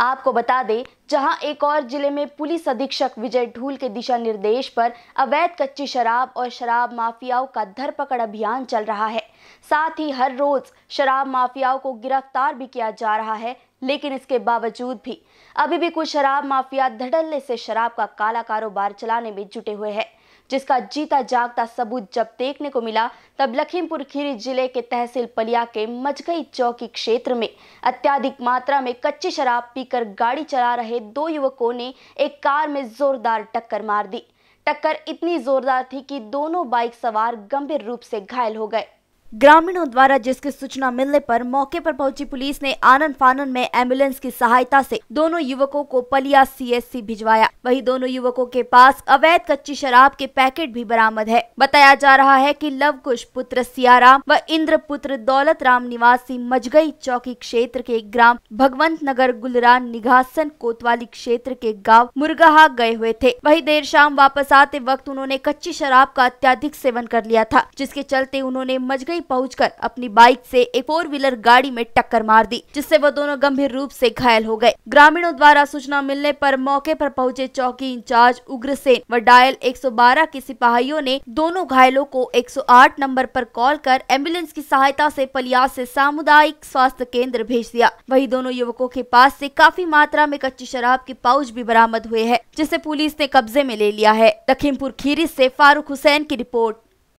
आपको बता दें जहां एक और जिले में पुलिस अधीक्षक विजय ढूल के दिशा निर्देश पर अवैध कच्ची शराब और शराब माफियाओं का धरपकड़ अभियान चल रहा है साथ ही हर रोज शराब माफियाओं को गिरफ्तार भी किया जा रहा है लेकिन इसके बावजूद भी अभी भी कुछ शराब माफिया धड़ल्ले से शराब का काला कारोबार चलाने में जुटे हुए हैं जिसका जीता जागता सबूत जब देखने को मिला तब लखीमपुर खीरी जिले के तहसील पलिया के मजगई चौकी क्षेत्र में अत्याधिक मात्रा में कच्ची शराब पीकर गाड़ी चला रहे दो युवकों ने एक कार में जोरदार टक्कर मार दी टक्कर इतनी जोरदार थी कि दोनों बाइक सवार गंभीर रूप से घायल हो गए ग्रामीणों द्वारा जिसकी सूचना मिलने पर मौके पर पहुंची पुलिस ने आनंद फानन में एम्बुलेंस की सहायता से दोनों युवकों को पलिया सीएससी भिजवाया वहीं दोनों युवकों के पास अवैध कच्ची शराब के पैकेट भी बरामद है बताया जा रहा है कि लवकुश पुत्र सियाराम व इंद्र पुत्र दौलत राम निवासी मजगई चौकी क्षेत्र के ग्राम भगवंत नगर गुलरान निघासन कोतवाली क्षेत्र के गाँव मुर्गाहा गए हुए थे वही देर शाम वापस आते वक्त उन्होंने कच्ची शराब का अत्याधिक सेवन कर लिया था जिसके चलते उन्होंने मजगई ही पहुंचकर अपनी बाइक से एक फोर व्हीलर गाड़ी में टक्कर मार दी जिससे वो दोनों गंभीर रूप से घायल हो गए ग्रामीणों द्वारा सूचना मिलने पर मौके पर पहुंचे चौकी इंचार्ज उग्रसेन व डायल 112 के सिपाहियों ने दोनों घायलों को 108 नंबर पर कॉल कर एम्बुलेंस की सहायता से पलियास से सामुदायिक स्वास्थ्य केंद्र भेज दिया वही दोनों युवकों के पास ऐसी काफी मात्रा में कच्ची शराब के पाउच भी बरामद हुए है जिसे पुलिस ने कब्जे में ले लिया है लखीमपुर खीरी ऐसी फारूक हुसैन की रिपोर्ट